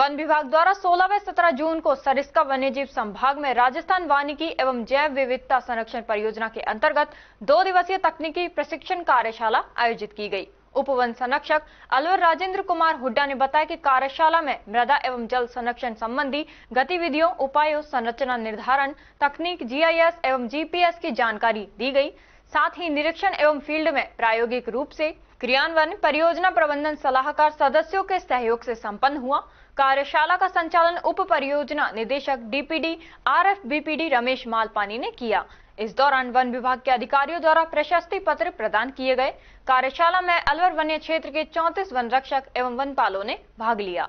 one विभाग द्वारा 16 व 17 जून को सरिस्का वन्यजीव संभाग में राजस्थान वानिकी एवं जैव विविधता संरक्षण परियोजना के अंतर्गत दो दिवसीय तकनीकी प्रशिक्षण कार्यशाला आयोजित की गई उप वन संरक्षक अलवर राजेंद्र कुमार हुड्डा ने बताया कि कार्यशाला में मृदा एवं जल संरक्षण संबंधी गतिविधियों उपायों संरचना निर्धारण तकनीक जीआईएस एवं जीपीएस की जानकारी दी गयी साथ ही निरीक्षण एवं फील्ड में प्रायोगिक रूप से क्रियान्वयन परियोजना प्रबंधन सलाहकार सदस्यों के सहयोग से संपन्न हुआ कार्यशाला का संचालन उप परियोजना निदेशक डीपीडी आरएफबीपीडी रमेश मालपानी ने किया इस दौरान वन विभाग के अधिकारियों द्वारा प्रशस्ति पत्र प्रदान किए गए कार्यशाला में अलवर वन्य क्षेत्र के चौंतीस वन रक्षक एवं पालों ने भाग लिया